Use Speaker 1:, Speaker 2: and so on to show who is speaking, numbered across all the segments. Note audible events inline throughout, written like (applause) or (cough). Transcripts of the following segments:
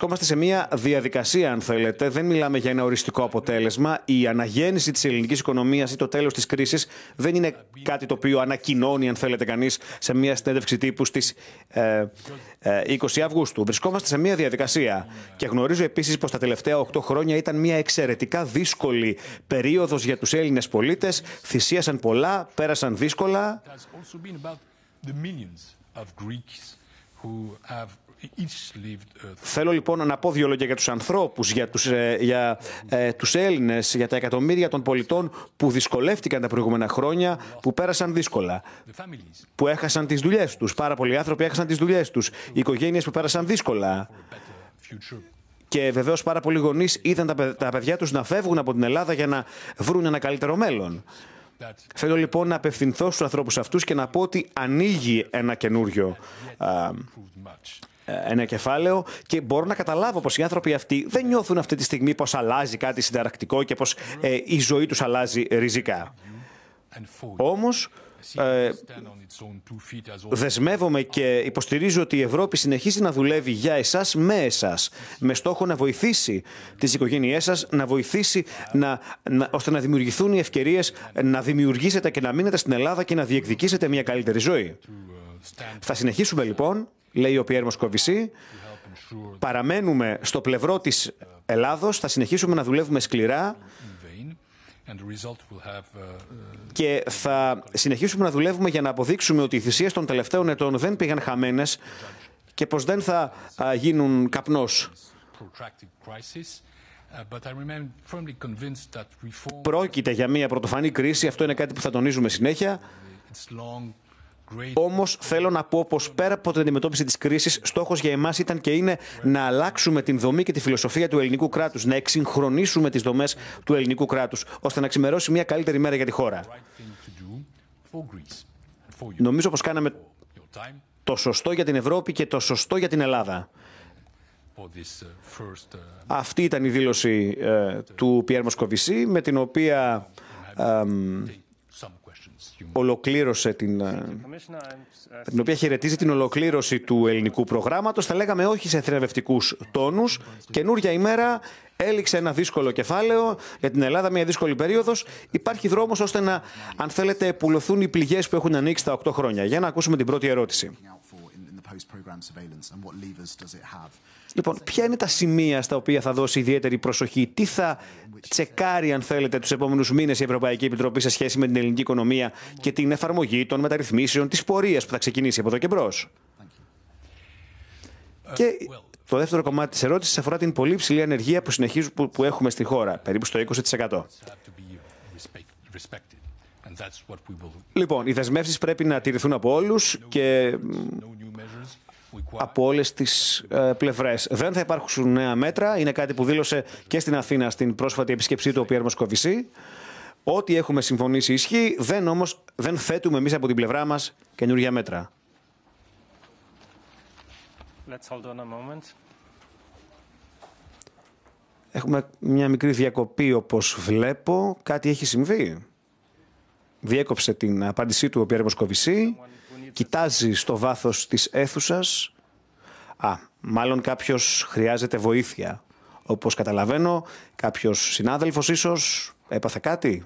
Speaker 1: βρισκόμαστε σε μια διαδικασία, αν θέλετε. Δεν μιλάμε για ένα οριστικό αποτέλεσμα. Η αναγέννηση της ελληνικής οικονομίας ή το τέλος της κρίσης δεν είναι κάτι το οποίο ανακοινώνει, αν θέλετε, κανείς σε μια συνέντευξη τύπου στις 20 ε, ε, Αυγούστου. Βρισκόμαστε σε μια διαδικασία. Και γνωρίζω επίσης πως τα τελευταία 8 χρόνια ήταν μια εξαιρετικά δύσκολη περίοδος για τους Έλληνες πολίτες. Θυσίασαν πολλά, πέρασαν δύσκολα. Θέλω λοιπόν να πω δύο λόγια για τους ανθρώπους, για τους, ε, για, ε, τους Έλληνες, για τα εκατομμύρια των πολιτών που δυσκολεύτηκαν τα προηγούμενα χρόνια, που πέρασαν δύσκολα, που έχασαν τις δουλειές τους. Πάρα πολλοί άνθρωποι έχασαν τις δουλειές τους, οι οικογένειες που πέρασαν δύσκολα. Και βεβαίως πάρα πολλοί γονείς είδαν τα παιδιά τους να φεύγουν από την Ελλάδα για να βρουν ένα καλύτερο μέλλον. Θέλω λοιπόν να απευθυνθώ στους ανθρώπους αυτούς και να πω ότι ανοίγει ένα καινούριο ε, ένα κεφάλαιο και μπορώ να καταλάβω πως οι άνθρωποι αυτοί δεν νιώθουν αυτή τη στιγμή πως αλλάζει κάτι συνταρακτικό και πως ε, η ζωή τους αλλάζει ριζικά. Όμως ε, δεσμεύομαι και υποστηρίζω ότι η Ευρώπη συνεχίζει να δουλεύει για εσάς με εσάς με στόχο να βοηθήσει τις οικογένειές σας να βοηθήσει να, να, ώστε να δημιουργηθούν οι ευκαιρίες να δημιουργήσετε και να μείνετε στην Ελλάδα και να διεκδικήσετε μια καλύτερη ζωή. Θα συνεχίσουμε λοιπόν λέει ο Πιέρ Μοσκοβισή. Παραμένουμε στο πλευρό της Ελλάδος, θα συνεχίσουμε να δουλεύουμε σκληρά και θα συνεχίσουμε να δουλεύουμε για να αποδείξουμε ότι οι θυσίες των τελευταίων ετών δεν πήγαν χαμένες και πως δεν θα γίνουν καπνός. Πρόκειται για μια πρωτοφανή κρίση, αυτό είναι κάτι που θα τονίζουμε συνέχεια. Όμως θέλω να πω πως πέρα από την αντιμετώπιση της κρίσης, στόχος για εμάς ήταν και είναι να αλλάξουμε την δομή και τη φιλοσοφία του ελληνικού κράτους, να εξυγχρονίσουμε τις δομές του ελληνικού κράτους, ώστε να ξημερώσει μια καλύτερη μέρα για τη χώρα. Νομίζω πως κάναμε το σωστό για την Ευρώπη και το σωστό για την Ελλάδα.
Speaker 2: Uh, uh,
Speaker 1: Αυτή ήταν η δήλωση ε, του Πιέρ Μοσκοβισή, με την οποία ολοκλήρωσε την, ε, την οποία χαιρετίζει την ολοκλήρωση του ελληνικού προγράμματος. Θα λέγαμε όχι σε θρεβευτικούς τόνους. Καινούρια ημέρα έληξε ένα δύσκολο κεφάλαιο για την Ελλάδα, μια δύσκολη περίοδος. Υπάρχει δρόμος ώστε να, αν θέλετε, πουλωθούν οι πληγές που έχουν ανοίξει τα 8 χρόνια. Για να ακούσουμε την πρώτη ερώτηση. Λοιπόν, ποια είναι τα σημεία στα οποία θα δώσει ιδιαίτερη προσοχή, τι θα τσεκάρει, αν θέλετε, τους επόμενους μήνες η Ευρωπαϊκή Επιτροπή σε σχέση με την ελληνική οικονομία και την εφαρμογή των μεταρρυθμίσεων της πορείας που θα ξεκινήσει από εδώ και μπρος. Ε, και το δεύτερο κομμάτι της ερώτησης αφορά την πολύ ψηλή ανεργία που, συνεχίζουμε, που, που έχουμε στη χώρα, περίπου στο 20%. Λοιπόν, οι δεσμεύσεις πρέπει να τηρηθούν από όλους και από όλες τις ε, πλευρές. Δεν θα υπάρχουν νέα μέτρα. Είναι κάτι που δήλωσε και στην Αθήνα στην πρόσφατη επισκεψή του ο Πιέρ Μοσκοβισή. Ό,τι έχουμε συμφωνήσει ισχύει, δεν όμως δεν θέτουμε εμείς από την πλευρά μας καινούργια μέτρα. Έχουμε μια μικρή διακοπή όπως βλέπω. Κάτι έχει συμβεί διέκοψε την απάντησή του ο Πιέρ Μοσκοβισή. Κοιτάζει στο βάθος της αίθουσας. Α, μάλλον κάποιος χρειάζεται βοήθεια. Όπως καταλαβαίνω, κάποιος συνάδελφος ίσως έπαθε κάτι.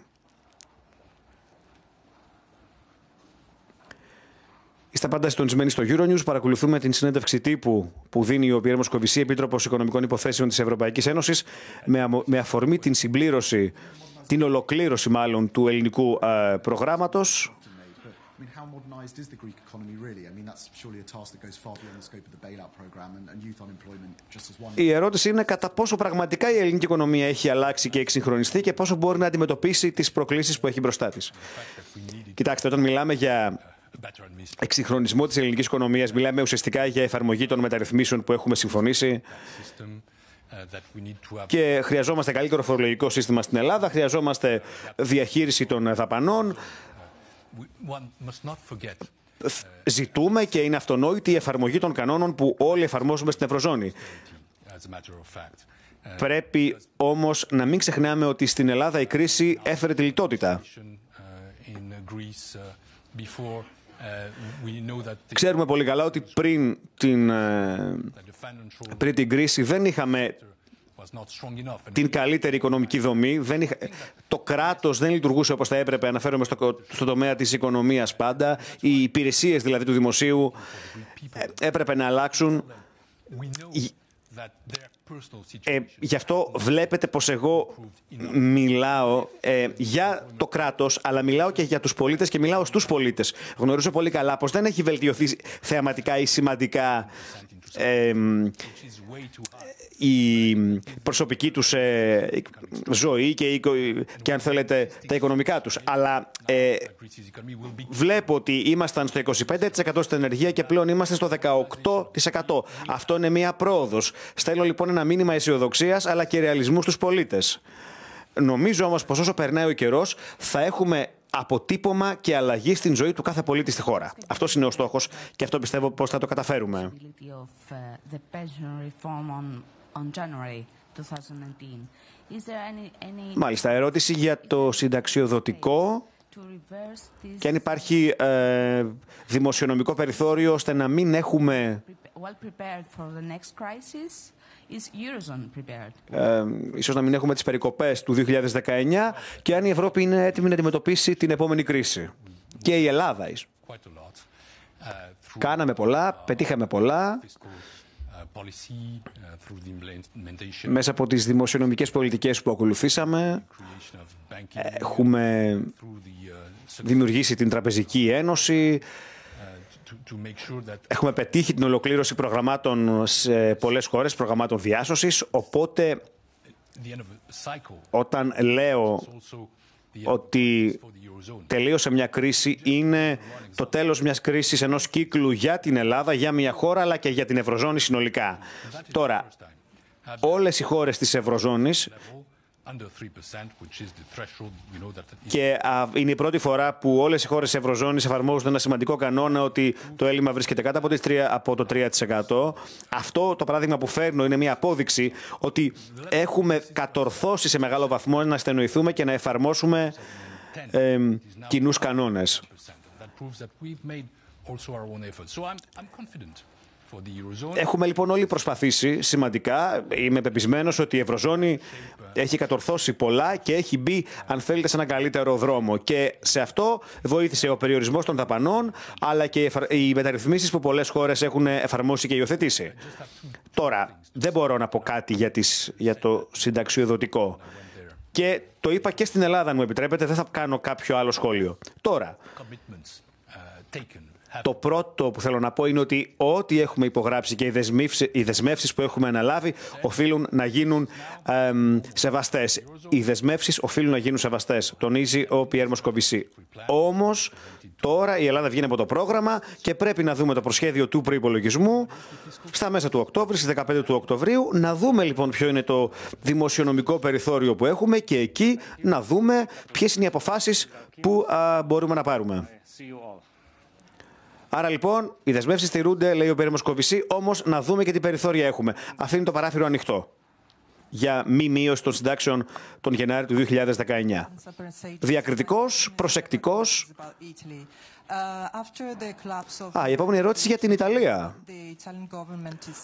Speaker 1: Είστε πάντα συντονισμένοι στο Euronews. Παρακολουθούμε την συνέντευξη τύπου που δίνει ο Πιέρ Μοσκοβισή, Επίτροπος Οικονομικών Υποθέσεων της Ευρωπαϊκής Ένωσης, με αφορμή την συμπλήρωση την ολοκλήρωση μάλλον του ελληνικού ε, προγράμματος. Η ερώτηση είναι κατά πόσο πραγματικά η ελληνική οικονομία έχει αλλάξει και εξυγχρονιστεί και πόσο μπορεί να αντιμετωπίσει τις προκλήσεις που έχει μπροστά της. Κοιτάξτε, όταν μιλάμε για εξυγχρονισμό της ελληνικής οικονομίας, μιλάμε ουσιαστικά για εφαρμογή των μεταρρυθμίσεων που έχουμε συμφωνήσει
Speaker 2: και χρειαζόμαστε
Speaker 1: καλύτερο φορολογικό σύστημα στην Ελλάδα, χρειαζόμαστε διαχείριση των ε, δαπανών. Ζητούμε και είναι αυτονόητη η εφαρμογή των κανόνων που όλοι εφαρμόζουμε στην Ευρωζώνη. Ε, Πρέπει όμως να μην ξεχνάμε ότι στην Ελλάδα η κρίση έφερε τη λιτότητα.
Speaker 2: Ε, ε,
Speaker 1: Ξέρουμε πολύ καλά ότι πριν την, ε, πριν την κρίση δεν είχαμε την καλύτερη οικονομική δομή. Δεν Το κράτος δεν λειτουργούσε όπως θα έπρεπε, αναφέρομαι στο, στο τομέα της οικονομίας πάντα. Οι υπηρεσίες δηλαδή του δημοσίου ε, έπρεπε να αλλάξουν. Ε, γι' αυτό βλέπετε πως εγώ μιλάω ε, για το κράτος, αλλά μιλάω και για τους πολίτες και μιλάω στους πολίτες. Γνωρίζω πολύ καλά πως δεν έχει βελτιωθεί θεαματικά ή σημαντικά ε, η προσωπική τους ε, ζωή και, και αν θέλετε τα οικονομικά τους. Αλλά ε, βλέπω ότι ήμασταν στο 25% στην ενεργεία και πλέον είμαστε στο 18%. Αυτό είναι μια πρόοδος. Στέλνω λοιπόν ένα μήνυμα αισιοδοξίας αλλά και ρεαλισμού στους πολίτες. Νομίζω όμως πως όσο περνάει ο καιρός θα έχουμε αποτύπωμα και αλλαγή στην ζωή του κάθε πολίτη στη χώρα. Αυτός είναι ο στόχος και αυτό πιστεύω πως θα το καταφέρουμε. Μάλιστα, ερώτηση για το συνταξιοδοτικό και αν υπάρχει ε, δημοσιονομικό περιθώριο ώστε να μην έχουμε
Speaker 2: well
Speaker 1: ίσως να μην έχουμε τις περικοπές του 2019 και αν η Ευρώπη είναι έτοιμη να αντιμετωπίσει την επόμενη κρίση. Και η Ελλάδα ίσως.
Speaker 2: Uh, Κάναμε πολλά, πετύχαμε πολλά uh, uh,
Speaker 1: μέσα από τις δημοσιονομικές πολιτικές που ακολουθήσαμε. Έχουμε δημιουργήσει την Τραπεζική Ένωση, Έχουμε πετύχει την ολοκλήρωση προγραμμάτων σε πολλές χώρες, προγραμμάτων διάσωσης, οπότε όταν λέω ότι τελείωσε μια κρίση είναι το τέλος μιας κρίσης ενός κύκλου για την Ελλάδα, για μια χώρα αλλά και για την Ευρωζώνη συνολικά. Τώρα, όλες οι χώρες της Ευρωζώνης και είναι η πρώτη φορά που όλες οι χώρες τη Ευρωζώνης εφαρμόζουν ένα σημαντικό κανόνα ότι το έλλειμμα βρίσκεται κάτω από το 3%. Αυτό το παράδειγμα που φέρνω είναι μια απόδειξη ότι έχουμε κατορθώσει σε μεγάλο βαθμό να στενοηθούμε και να εφαρμόσουμε ε, κοινούς κανόνες. Έχουμε λοιπόν όλοι προσπαθήσει σημαντικά. Είμαι πεπισμένος ότι η Ευρωζώνη έχει κατορθώσει πολλά και έχει μπει, αν θέλετε, σε έναν καλύτερο δρόμο. Και σε αυτό βοήθησε ο περιορισμός των δαπανών, αλλά και οι μεταρρυθμίσεις που πολλές χώρες έχουν εφαρμόσει και υιοθετήσει. Τώρα, δεν μπορώ να πω κάτι για, τις, για το συνταξιοδοτικό. Και το είπα και στην Ελλάδα, μου επιτρέπετε, δεν θα κάνω κάποιο άλλο σχόλιο. Τώρα, το πρώτο που θέλω να πω είναι ότι ό,τι έχουμε υπογράψει και οι δεσμεύσει που έχουμε αναλάβει οφείλουν να γίνουν σεβαστές. Οι δεσμεύσεις οφείλουν να γίνουν σεβαστές, τονίζει ο Πιέρ Μοσκοβισή. Όμως τώρα η Ελλάδα βγαίνει από το πρόγραμμα και πρέπει να δούμε το προσχέδιο του προπολογισμού στα μέσα του Οκτώβρη, στις 15 του Οκτωβρίου. Να δούμε λοιπόν ποιο είναι το δημοσιονομικό περιθώριο που έχουμε και εκεί να δούμε ποιες είναι οι αποφάσεις που μπορούμε να πάρουμε. Άρα λοιπόν οι δεσμεύσεις στηρούνται, λέει ο Πέρι Μοσκοβισή, όμως να δούμε και τι περιθώρια έχουμε. Αφήνει το παράθυρο ανοιχτό για μη μείωση των συντάξεων τον Γενάρη του 2019. Διακριτικός, προσεκτικός.
Speaker 2: Α, η επόμενη ερώτηση για την Ιταλία.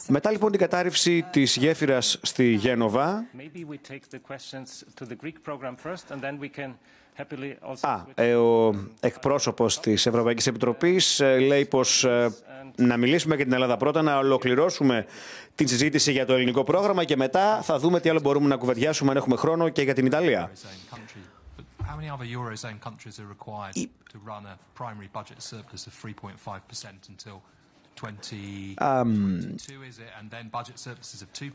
Speaker 1: Μετά λοιπόν την κατάρριψη της γέφυρας στη Γένοβα, Α, ε, ο εκπρόσωπος της Ευρωπαϊκής Επιτροπής ε, λέει πως ε, να μιλήσουμε για την Ελλάδα πρώτα, να ολοκληρώσουμε την συζήτηση για το ελληνικό πρόγραμμα και μετά θα δούμε τι άλλο μπορούμε να κουβεντιάσουμε αν έχουμε χρόνο και για την Ιταλία.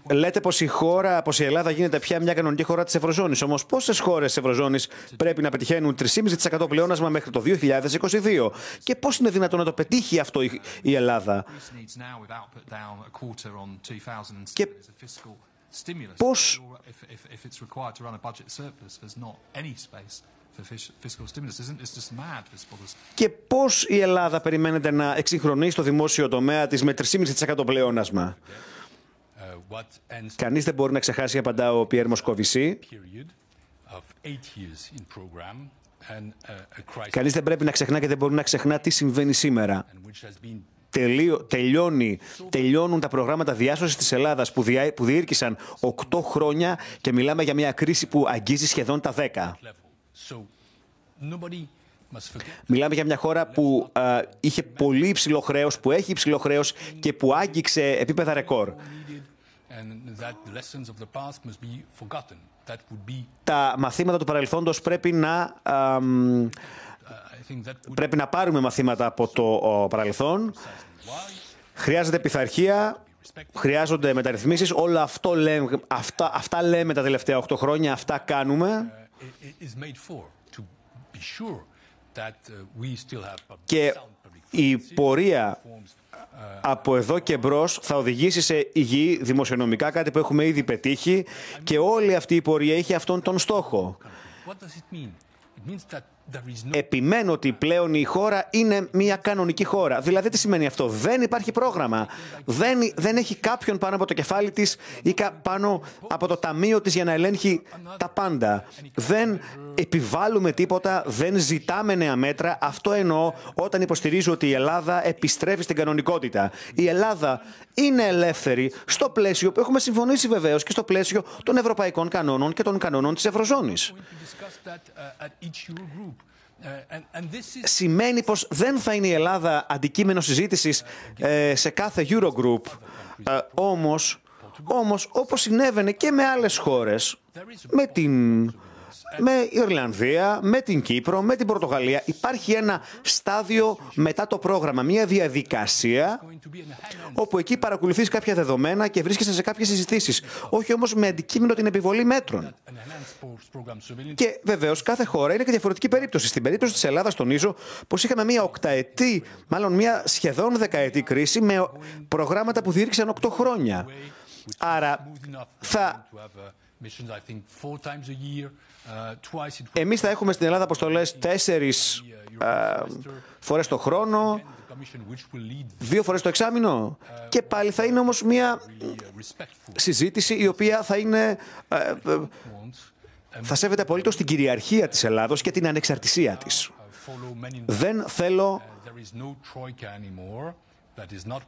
Speaker 1: Ε, λέτε πως η χώρα, πως η Ελλάδα γίνεται πια μια κανονική χώρα της Ευρωζώνης. Όμως, πόσες χώρες της Ευρωζώνης πρέπει να πετυχαίνουν 3,5% πλεόνασμα μέχρι το 2022 και πώς είναι δυνατόν να το πετύχει αυτό η, Ελλάδα.
Speaker 2: Και πώς
Speaker 1: και πώς η Ελλάδα περιμένετε να εξυγχρονίσει το δημόσιο τομέα της με 3,5% πλεόνασμα.
Speaker 2: Uh, Κανείς δεν
Speaker 1: μπορεί να ξεχάσει, απαντά ο Πιέρ Μοσκοβισή. Uh, Κανείς δεν πρέπει να ξεχνά και δεν μπορεί να ξεχνά τι συμβαίνει σήμερα. τελειώνει, τελειώνουν τα προγράμματα διάσωσης της Ελλάδας που, διά, που διήρκησαν 8 χρόνια και μιλάμε για μια κρίση που αγγίζει σχεδόν τα 10. Μιλάμε για μια χώρα που είχε πολύ υψηλό χρέος, που έχει υψηλό χρέος και που άγγιξε επίπεδα ρεκόρ. Τα μαθήματα του παρελθόντος πρέπει να, πρέπει να πάρουμε μαθήματα από το παρελθόν. Χρειάζεται πειθαρχία, χρειάζονται μεταρρυθμίσεις. Όλα αυτό αυτά, αυτά λέμε τα τελευταία 8 χρόνια, αυτά κάνουμε. Και η πορεία uh, από εδώ και μπρος θα οδηγήσει σε υγιή δημοσιονομικά, κάτι που έχουμε ήδη πετύχει και όλη αυτή η πορεία έχει αυτόν τον στόχο. Επιμένω ότι πλέον η χώρα είναι μια κανονική χώρα. Δηλαδή, τι σημαίνει αυτό. Δεν υπάρχει πρόγραμμα. Δεν, δεν έχει κάποιον πάνω από το κεφάλι της ή πάνω από το ταμείο της για να ελέγχει τα πάντα. Δεν επιβάλλουμε τίποτα, δεν ζητάμε νέα μέτρα. Αυτό εννοώ όταν υποστηρίζω ότι η Ελλάδα επιστρέφει στην κανονικότητα. Η Ελλάδα είναι ελεύθερη στο πλαίσιο που έχουμε συμφωνήσει βεβαίως και στο πλαίσιο των ευρωπαϊκών κανόνων και των κανόνων της Ευρωζώνης σημαίνει πως δεν θα είναι η Ελλάδα αντικείμενο συζήτησης ε, σε κάθε Eurogroup. Ε, όμως, όμως, όπως συνέβαινε και με άλλες χώρες, με την με Ιρλανδία, με την Κύπρο, με την Πορτογαλία. Υπάρχει ένα στάδιο μετά το πρόγραμμα, μια διαδικασία όπου εκεί παρακολουθείς κάποια δεδομένα και βρίσκεσαι σε κάποιες συζητήσεις. Όχι όμως με αντικείμενο την επιβολή μέτρων. Και βεβαίως κάθε χώρα είναι και διαφορετική περίπτωση. Στην περίπτωση της Ελλάδας τονίζω πως είχαμε μια οκταετή, μάλλον μια σχεδόν δεκαετή κρίση με προγράμματα που διήρξαν 8 χρόνια. Άρα θα
Speaker 2: Uh, Εμείς θα έχουμε
Speaker 1: στην Ελλάδα αποστολές τέσσερις ε, φορές το χρόνο, δύο φορές το εξάμεινο και πάλι θα είναι όμως μια συζήτηση η οποία θα είναι... θα σέβεται απολύτως την κυριαρχία της Ελλάδος και την ανεξαρτησία της. Δεν θέλω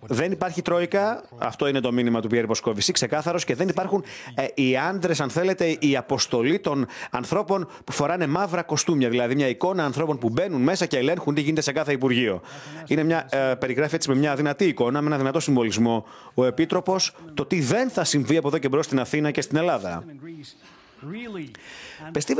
Speaker 1: δεν υπάρχει τρόικα, αυτό είναι το μήνυμα του Πιέρη Ποσκόβηση, ξεκάθαρος και δεν υπάρχουν ε, οι άντρες, αν θέλετε, η αποστολή των ανθρώπων που φοράνε μαύρα κοστούμια. Δηλαδή μια εικόνα ανθρώπων που μπαίνουν μέσα και ελέγχουν τι γίνεται σε κάθε Υπουργείο. Είναι μια, ε, περιγράφει έτσι με μια δυνατή εικόνα, με ένα δυνατό συμβολισμό ο Επίτροπος, το τι δεν θα συμβεί από εδώ και μπρος στην Αθήνα και στην Ελλάδα.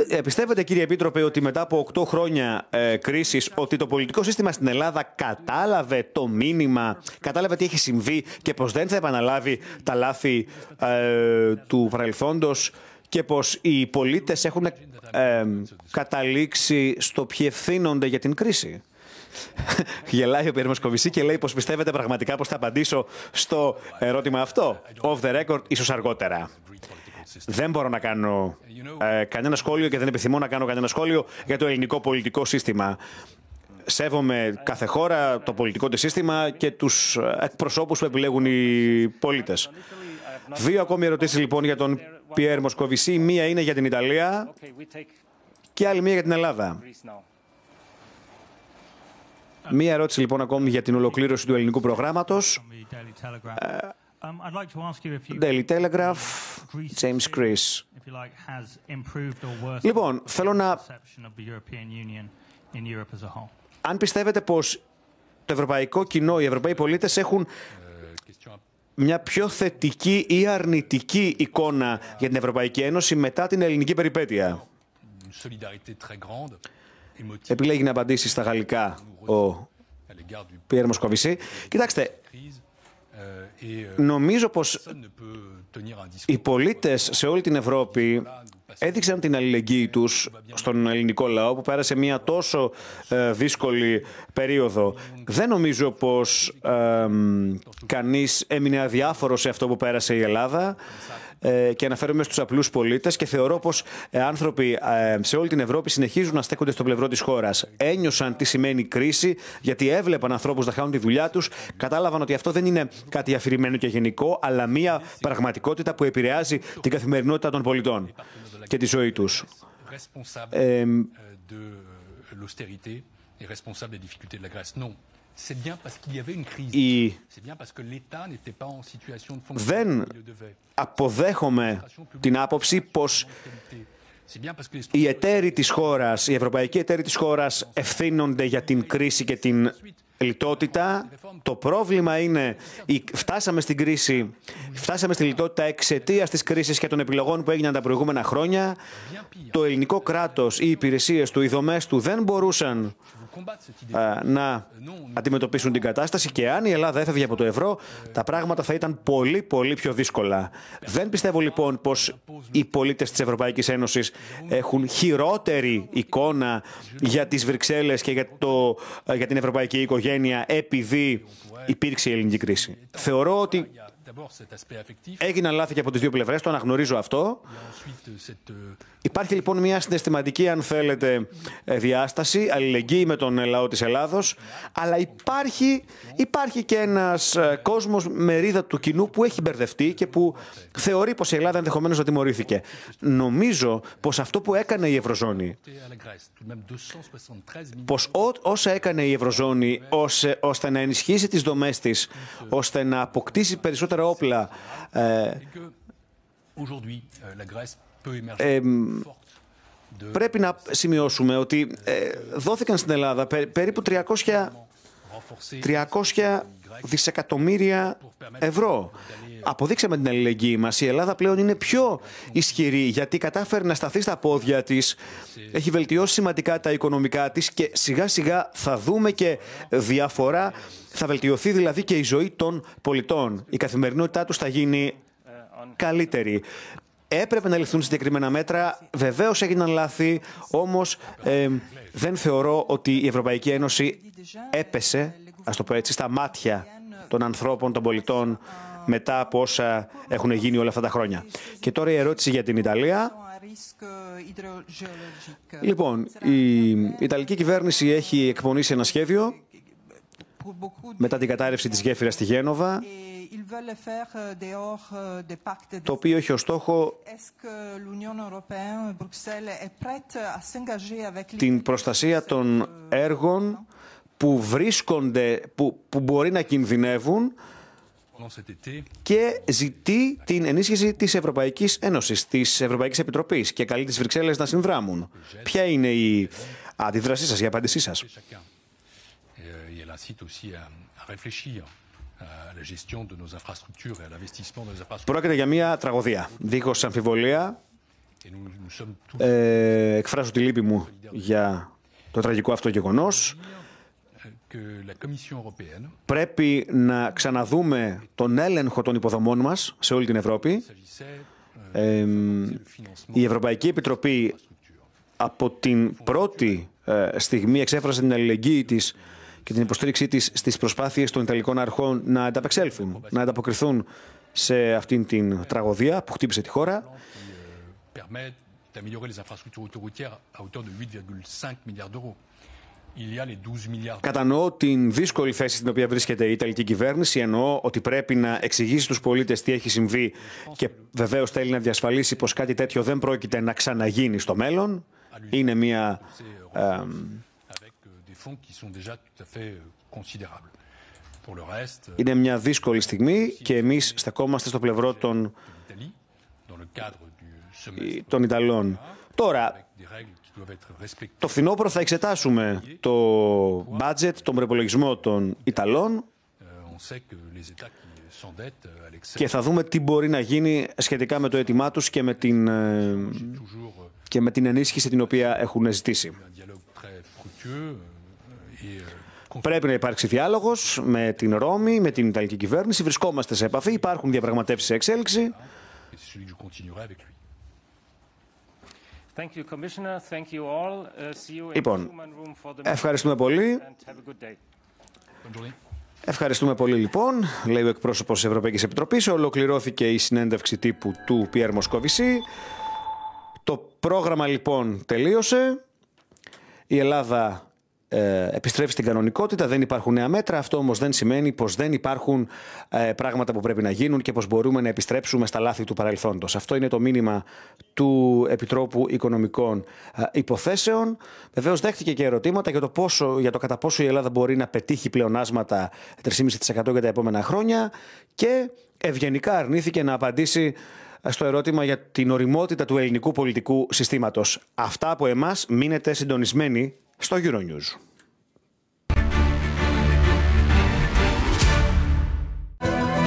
Speaker 1: Ε, πιστεύετε, κύριε Επίτροπε, ότι μετά από 8 χρόνια ε, κρίσης, ότι το πολιτικό σύστημα στην Ελλάδα κατάλαβε το μήνυμα, κατάλαβε τι έχει συμβεί και πως δεν θα επαναλάβει τα λάθη ε, του παρελθόντος και πως οι πολίτες έχουν ε, καταλήξει στο ποιοι ευθύνονται για την κρίση. (laughs) Γελάει ο και λέει πως πιστεύετε πραγματικά πως θα απαντήσω στο ερώτημα αυτό. Off the record, ίσως αργότερα. Δεν μπορώ να κάνω ε, κανένα σχόλιο και δεν επιθυμώ να κάνω κανένα σχόλιο για το ελληνικό πολιτικό σύστημα. Σέβομαι κάθε χώρα, το πολιτικό της σύστημα και τους εκπροσώπους που επιλέγουν οι πολίτες. Δύο ακόμη ερωτήσεις λοιπόν για τον Πιέρ Μοσκοβισή. Μία είναι για την Ιταλία και άλλη μία για την Ελλάδα. Μία ερώτηση λοιπόν ακόμη για την ολοκλήρωση του ελληνικού προγράμματος. Ε, Um, Daily Telegraph, James Chris.
Speaker 2: Λοιπόν, θέλω να...
Speaker 1: Αν πιστεύετε πως το ευρωπαϊκό κοινό, οι ευρωπαίοι πολίτες έχουν μια πιο θετική ή αρνητική εικόνα για την Ευρωπαϊκή Ένωση μετά την ελληνική περιπέτεια. Επιλέγει να απαντήσει στα γαλλικά ο Πιέρ Μοσκοβισή. Κοιτάξτε, Euh, euh, νομίζω πως οι πολίτες σε όλη την Ευρώπη έδειξαν την αλληλεγγύη τους στον ελληνικό λαό που πέρασε μια τόσο ε, δύσκολη περίοδο. Δεν νομίζω πως ε, κανείς έμεινε αδιάφορος σε αυτό που πέρασε η Ελλάδα. Ε, και αναφέρομαι στους απλούς πολίτες και θεωρώ πως ε, άνθρωποι ε, σε όλη την Ευρώπη συνεχίζουν να στέκονται στο πλευρό της χώρας. Ένιωσαν τι σημαίνει κρίση, γιατί έβλεπαν ανθρώπους να χάνουν τη δουλειά τους, κατάλαβαν ότι αυτό δεν είναι κάτι αφηρημένο και γενικό, αλλά μια πραγματικότητα που επηρεάζει την καθημερινότητα των πολιτών και τη ζωή τους. Δεν αποδέχομαι την άποψη πως οι εταίροι της χώρας, οι ευρωπαϊκοί εταίροι της χώρας ευθύνονται για την κρίση και την λιτότητα. Το πρόβλημα είναι, φτάσαμε στην κρίση, φτάσαμε στην λιτότητα εξαιτίας της κρίσης και των επιλογών που έγιναν τα προηγούμενα χρόνια. Το ελληνικό κράτος, οι υπηρεσίες του, οι δομές του δεν μπορούσαν να euh, αντιμετωπίσουν την κατάσταση και αν η Ελλάδα έφευγε από το ευρώ, τα πράγματα θα ήταν πολύ πολύ πιο δύσκολα. Δεν πιστεύω λοιπόν πως οι πολίτες της Ευρωπαϊκής Ένωσης έχουν χειρότερη εικόνα για τις Βρυξέλλες και για, το, ε, για την ευρωπαϊκή οικογένεια επειδή υπήρξε η ελληνική κρίση. Θεωρώ ότι Έγιναν λάθη και από τις δύο πλευρές, το αναγνωρίζω αυτό. Euh, euh, υπάρχει λοιπόν μια συναισθηματική, αν θέλετε, ε, διάσταση, αλληλεγγύη με τον ε, λαό της Ελλάδος, αλλά υπάρχει, υπάρχει και ένας ε, κόσμος μερίδα του κοινού που έχει μπερδευτεί και που θεωρεί πως η Ελλάδα ενδεχομένως να τιμωρήθηκε. Νομίζω πως αυτό που έκανε η Ευρωζώνη, πως όσα έκανε η Ευρωζώνη ώστε να ενισχύσει τις δομές της, ώστε να αποκτήσει περισσότερα Euh, euh, euh, πρέπει να σημειώσουμε ότι ε, δόθηκαν στην Ελλάδα περίπου 300 δισεκατομμύρια ευρώ αποδείξαμε την αλληλεγγύη μας. Η Ελλάδα πλέον είναι πιο ισχυρή γιατί κατάφερε να σταθεί στα πόδια της, έχει βελτιώσει σημαντικά τα οικονομικά της και σιγά σιγά θα δούμε και διαφορά. Θα βελτιωθεί δηλαδή και η ζωή των πολιτών. Η καθημερινότητά τους θα γίνει καλύτερη. Έπρεπε να ληφθούν συγκεκριμένα μέτρα. Βεβαίως έγιναν λάθη, όμως δεν θεωρώ ότι η Ευρωπαϊκή Ένωση έπεσε, ας το πω έτσι, στα μάτια των ανθρώπων, των πολιτών μετά από όσα έχουν γίνει όλα αυτά τα χρόνια. Και τώρα η ερώτηση για την Ιταλία. Λοιπόν, η Ιταλική κυβέρνηση έχει εκπονήσει ένα σχέδιο μετά την κατάρρευση της γέφυρας στη Γένοβα το οποίο έχει ως στόχο την προστασία των έργων που βρίσκονται, που, που μπορεί να κινδυνεύουν και ζητεί την ενίσχυση της Ευρωπαϊκής Ένωσης, της Ευρωπαϊκής Επιτροπής και καλεί τις Βρυξέλλες να συνδράμουν. Ποια είναι η αντίδρασή σας, η απάντησή σας.
Speaker 2: Euh, Πρόκειται για μια
Speaker 1: τραγωδία, δίχως αμφιβολία. Ε, εκφράζω τη λύπη μου για το τραγικό αυτό γεγονός. Πρέπει να ξαναδούμε τον έλεγχο των υποδομών μας σε όλη την Ευρώπη. Euh, η Ευρωπαϊκή Επιτροπή από την πρώτη ε, στιγμή εξέφρασε την αλληλεγγύη της και την υποστήριξή της στις προσπάθειες των Ιταλικών αρχών να ανταπεξέλθουν, να ανταποκριθούν σε αυτήν την τραγωδία που χτύπησε τη χώρα.
Speaker 2: Euh, d'améliorer les infrastructures autoroutières à hauteur de 8,5 milliards d'euros.
Speaker 1: Κατανοώ την δύσκολη θέση στην οποία βρίσκεται η Ιταλική κυβέρνηση. Εννοώ ότι πρέπει να εξηγήσει στους πολίτες τι έχει συμβεί και βεβαίως θέλει να διασφαλίσει πως κάτι τέτοιο δεν πρόκειται να ξαναγίνει στο μέλλον. Είναι μια. δύσκολη στιγμή και εμείς στεκόμαστε στο πλευρό των, των Ιταλών. Τώρα, το φθινόπωρο θα εξετάσουμε το budget, τον προπολογισμό των Ιταλών
Speaker 2: euh, euh,
Speaker 1: και θα δούμε τι μπορεί να γίνει σχετικά με το αίτημά τους και με την, ε, euh, και με την ενίσχυση την οποία έχουν ζητήσει. Πρέπει να υπάρξει διάλογος με την Ρώμη, με την Ιταλική κυβέρνηση. Βρισκόμαστε σε επαφή, υπάρχουν διαπραγματεύσεις σε εξέλιξη. Uh, λοιπόν, ευχαριστούμε πολύ. Ευχαριστούμε πολύ λοιπόν, λέει ο εκπρόσωπος της Ευρωπαϊκής Επιτροπής. Ολοκληρώθηκε η συνέντευξη τύπου του Πιέρ Μοσκοβισή. Το πρόγραμμα λοιπόν τελείωσε. Η Ελλάδα ε, επιστρέφει στην κανονικότητα, δεν υπάρχουν νέα μέτρα. Αυτό όμως δεν σημαίνει πως δεν υπάρχουν ε, πράγματα που πρέπει να γίνουν και πως μπορούμε να επιστρέψουμε στα λάθη του παρελθόντος. Αυτό είναι το μήνυμα του Επιτρόπου Οικονομικών ε, Υποθέσεων. Βεβαίως, δέχτηκε και ερωτήματα για το, πόσο, για το κατά πόσο η Ελλάδα μπορεί να πετύχει πλεονάσματα 3,5% για τα επόμενα χρόνια και ευγενικά αρνήθηκε να απαντήσει ε, στο ερώτημα για την οριμότητα του ελληνικού πολιτικού συστήματος. Αυτά από εμάς μείνετε συντονισμένοι στο Euronews.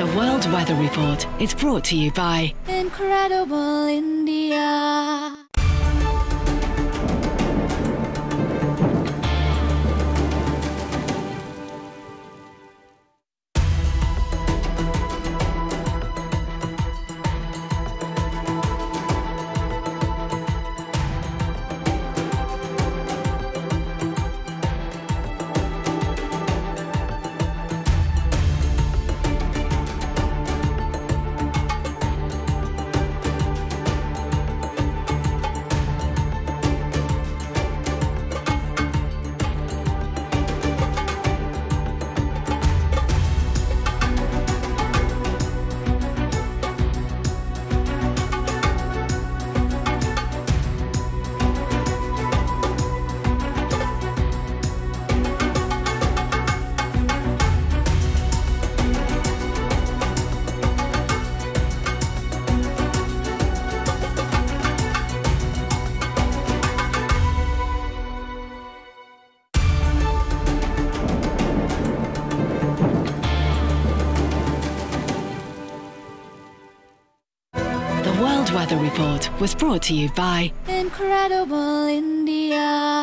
Speaker 1: The World Weather Report is brought to you by Incredible
Speaker 2: India.
Speaker 1: was brought to you by
Speaker 2: Incredible India.